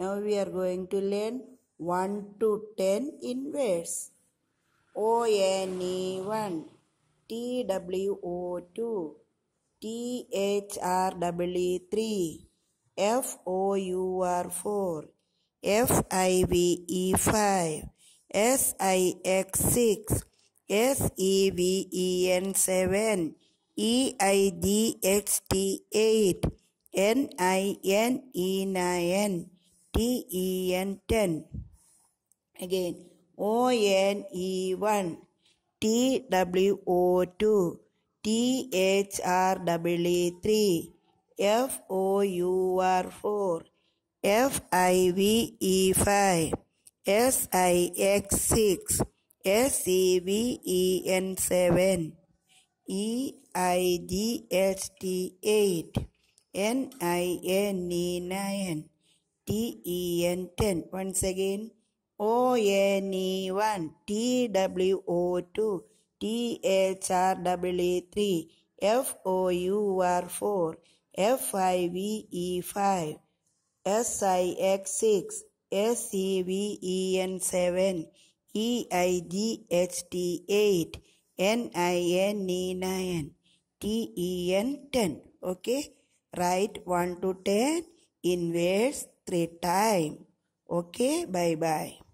Now we are going to learn 1 to 10 in words. O-N-E-1 T-W-O-2 T H R W 3 F-O-U-R-4 F-I-V-E-5 S-I-X-6 S-E-V-E-N-7 E I D H T 8 N-I-N-E-9 T-E-N 10. Again, O-N-E 1. T-W-O 2. T-H-R-E 3. F-O-U-R 4. F-I-V-E 5. S-I-X 6. S-E-V-E-N 7. E-I-G-H-T 8. N-I-N-E 9. T E N 10. Once again, O N E 1, T W O 2, W E three. 3, F O U R 4, F I V E 5, S I X 6, S E seven. 7, E I G H T 8, N I N E 9, T E N 10. Okay, write 1 to 10 in words great time. Okay, bye bye.